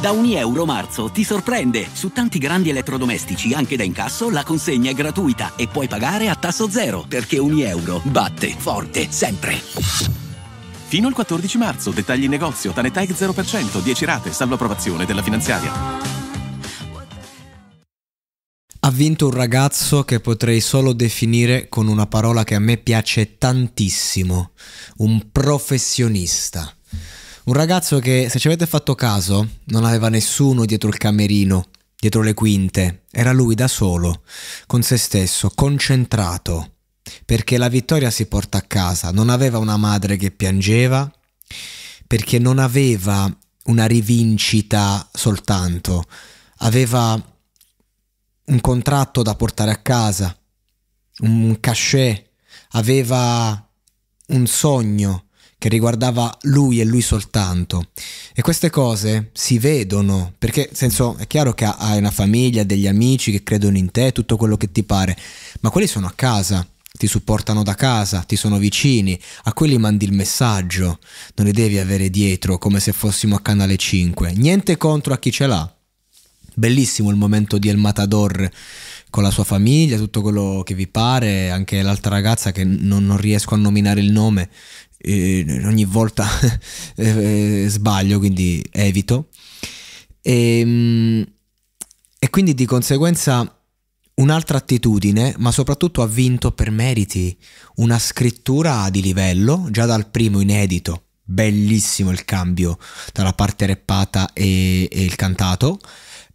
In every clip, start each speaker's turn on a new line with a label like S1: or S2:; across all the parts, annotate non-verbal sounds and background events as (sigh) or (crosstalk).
S1: Da ogni euro marzo ti sorprende. Su tanti grandi elettrodomestici, anche da incasso, la consegna è gratuita e puoi pagare a tasso zero, perché ogni euro batte forte sempre. Fino al 14 marzo, dettagli in negozio, Tanetag 0%, 10 rate, salvo approvazione della finanziaria. Ha vinto un ragazzo che potrei solo definire con una parola che a me piace tantissimo, un professionista. Un ragazzo che, se ci avete fatto caso, non aveva nessuno dietro il camerino, dietro le quinte. Era lui da solo, con se stesso, concentrato. Perché la vittoria si porta a casa. Non aveva una madre che piangeva, perché non aveva una rivincita soltanto. Aveva un contratto da portare a casa, un cachet, aveva un sogno che riguardava lui e lui soltanto. E queste cose si vedono, perché senso è chiaro che hai una famiglia, degli amici che credono in te, tutto quello che ti pare, ma quelli sono a casa, ti supportano da casa, ti sono vicini, a quelli mandi il messaggio, non li devi avere dietro come se fossimo a Canale 5, niente contro a chi ce l'ha. Bellissimo il momento di El Matador con la sua famiglia, tutto quello che vi pare, anche l'altra ragazza che non, non riesco a nominare il nome, eh, ogni volta (laughs) eh, eh, sbaglio, quindi evito. E, ehm, e quindi di conseguenza un'altra attitudine, ma soprattutto ha vinto per meriti una scrittura di livello, già dal primo inedito, bellissimo il cambio tra la parte reppata e, e il cantato,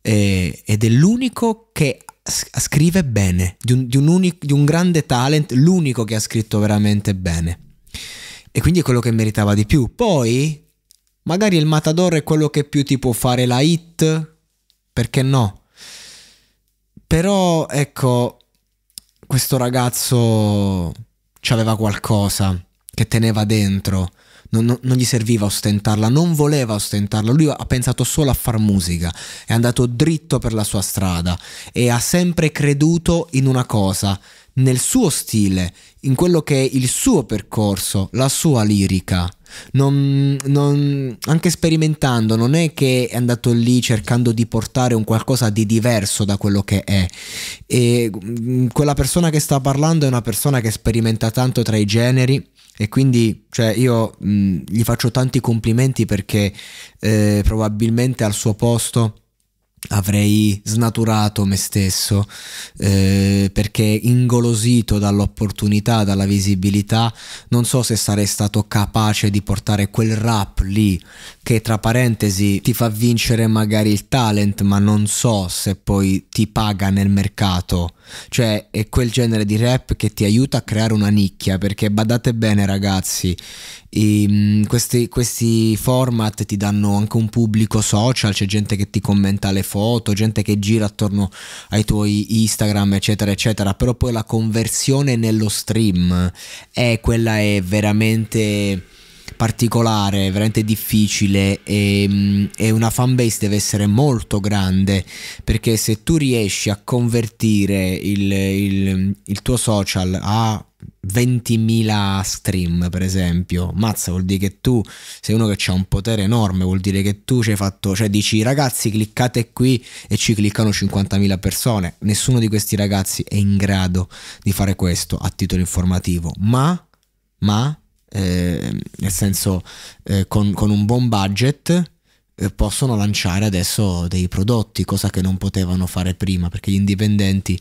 S1: ed è l'unico che scrive bene, di un, di un, unico, di un grande talent, l'unico che ha scritto veramente bene. E quindi è quello che meritava di più. Poi, magari il Matador è quello che più ti può fare la hit, perché no? Però, ecco, questo ragazzo aveva qualcosa che teneva dentro non, non, non, gli serviva ostentarla, non voleva ostentarla, lui ha pensato solo a far musica, è andato dritto per la sua strada e ha sempre creduto in una cosa, nel suo stile, in quello che è il suo percorso, la sua lirica. Non, non, anche sperimentando, non è che è andato lì cercando di portare un qualcosa di diverso da quello che è. E mm, quella persona che sta parlando è una persona che sperimenta tanto tra i generi e quindi cioè, io mh, gli faccio tanti complimenti perché eh, probabilmente al suo posto avrei snaturato me stesso eh, perché ingolosito dall'opportunità, dalla visibilità, non so se sarei stato capace di portare quel rap lì che tra parentesi ti fa vincere magari il talent, ma non so se poi ti paga nel mercato. Cioè è quel genere di rap che ti aiuta a creare una nicchia, perché badate bene ragazzi, i, ehm, questi, questi format ti danno anche un pubblico social, c'è gente che ti commenta le foto foto, gente che gira attorno ai tuoi Instagram, eccetera, eccetera, però poi la conversione nello stream è eh, quella è veramente particolare, veramente difficile e, ehm, e una fanbase deve essere molto grande perché se tu riesci a convertire il, il, il tuo social a 20.000 stream per esempio mazza vuol dire che tu sei uno che ha un potere enorme vuol dire che tu ci hai fatto cioè dici ragazzi cliccate qui e ci cliccano 50.000 persone nessuno di questi ragazzi è in grado di fare questo a titolo informativo ma ma eh, nel senso eh, con, con un buon budget eh, possono lanciare adesso dei prodotti, cosa che non potevano fare prima, perché gli indipendenti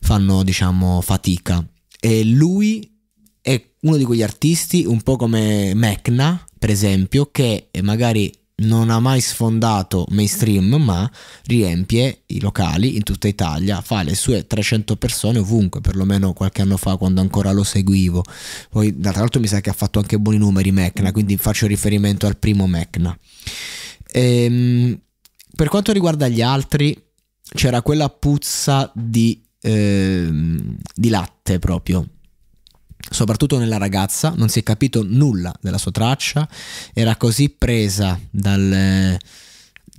S1: fanno, diciamo, fatica e lui è uno di quegli artisti, un po' come Mecna, per esempio, che magari non ha mai sfondato mainstream, ma riempie i locali in tutta Italia, fa le sue 300 persone ovunque, perlomeno qualche anno fa quando ancora lo seguivo. Poi tra l'altro mi sa che ha fatto anche buoni numeri Mecna, quindi faccio riferimento al primo Mecna. Ehm, per quanto riguarda gli altri, c'era quella puzza di Ehm, di latte proprio. Soprattutto nella ragazza non si è capito nulla della sua traccia, era così presa dal... Eh,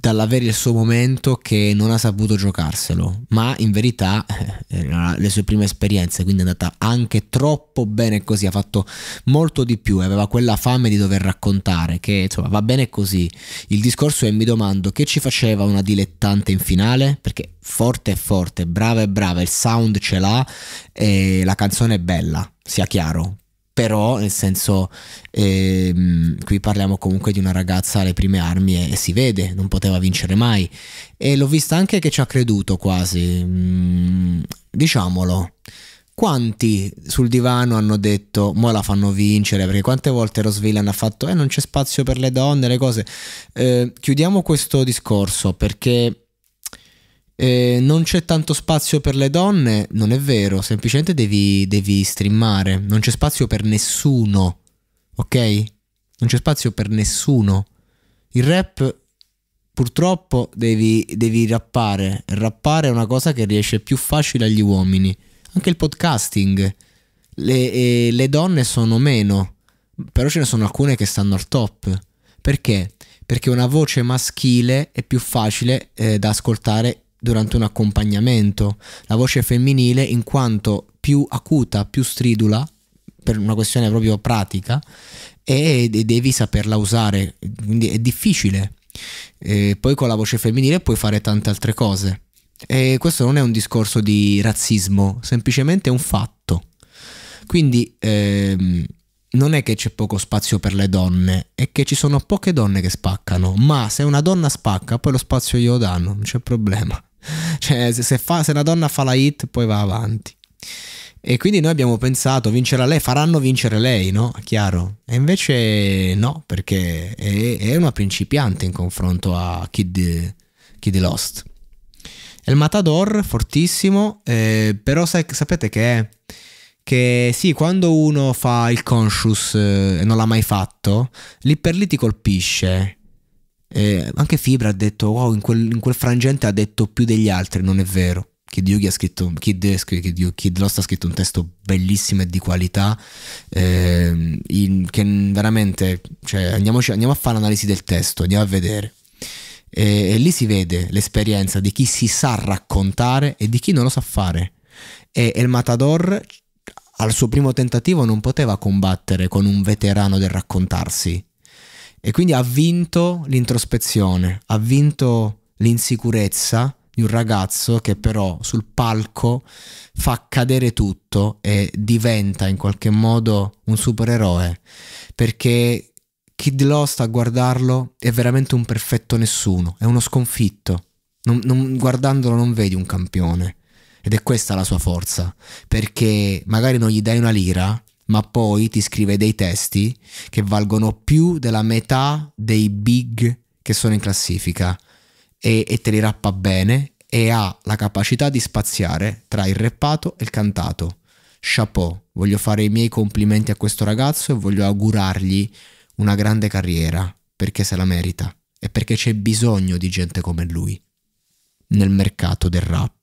S1: dall'avere il suo momento che non ha saputo giocarselo, ma in verità eh, eh le sue prime esperienze, quindi è andata anche troppo bene così, ha fatto molto di più, aveva quella fame di dover raccontare, che insomma va bene così. Il discorso è mi domando che ci faceva una dilettante in finale, perché forte è forte, brava è brava, il sound ce l'ha e la canzone è bella, sia chiaro, però nel senso ehm, qui parliamo comunque di una ragazza alle prime armi e, e, si vede, non poteva vincere mai e l'ho vista anche che ci ha creduto quasi, mm, diciamolo. Quanti sul divano hanno detto mo la fanno vincere? Perché quante volte Rosvillan ha fatto eh non c'è spazio per le donne, le cose. Eh, chiudiamo questo discorso perché eh, non c'è tanto spazio per le donne, non è vero, semplicemente devi, devi streamare, non c'è spazio per nessuno, ok? Non c'è spazio per nessuno. Il rap purtroppo devi, devi rappare, rappare è una cosa che riesce più facile agli uomini, anche il podcasting, le, eh, le donne sono meno, però ce ne sono alcune che stanno al top, perché? Perché una voce maschile è più facile eh, da ascoltare durante un accompagnamento, la voce femminile in quanto più acuta, più stridula, per una questione proprio pratica, e devi saperla usare, quindi è difficile. E poi con la voce femminile puoi fare tante altre cose. E questo non è un discorso di razzismo, semplicemente è un fatto. Quindi ehm, non è che c'è poco spazio per le donne, è che ci sono poche donne che spaccano, ma se una donna spacca, poi lo spazio glielo danno, non c'è problema. Cioè, se, fa, se una donna fa la hit, poi va avanti. E quindi noi abbiamo pensato, vincerà lei, faranno vincere lei, no? Chiaro? E invece no, perché è, è una principiante in confronto a Kid, Kid Lost. È il Matador, fortissimo, eh, però sa, sapete che è? Che sì, quando uno fa il conscious eh, e non l'ha mai fatto, lì per lì ti colpisce. Eh, anche Fibra ha detto, wow, in quel, in quel, frangente ha detto più degli altri, non è vero. Kid Yugi ha scritto, Kid, Kid, Kid Lost ha scritto un testo bellissimo e di qualità, eh, in, che veramente, cioè, andiamoci, andiamo a fare l'analisi del testo, andiamo a vedere. E, e lì si vede l'esperienza di chi si sa raccontare e di chi non lo sa fare. E, e il Matador al suo primo tentativo non poteva combattere con un veterano del raccontarsi, e quindi ha vinto l'introspezione, ha vinto l'insicurezza di un ragazzo che però sul palco fa cadere tutto e diventa in qualche modo un supereroe, perché Kid Lost a guardarlo è veramente un perfetto nessuno, è uno sconfitto. Non, non, guardandolo non vedi un campione. Ed è questa la sua forza, perché magari non gli dai una lira, ma poi ti scrive dei testi che valgono più della metà dei big che sono in classifica e, e te li rappa bene e ha la capacità di spaziare tra il rappato e il cantato. Chapeau, voglio fare i miei complimenti a questo ragazzo e voglio augurargli una grande carriera perché se la merita e perché c'è bisogno di gente come lui nel mercato del rap.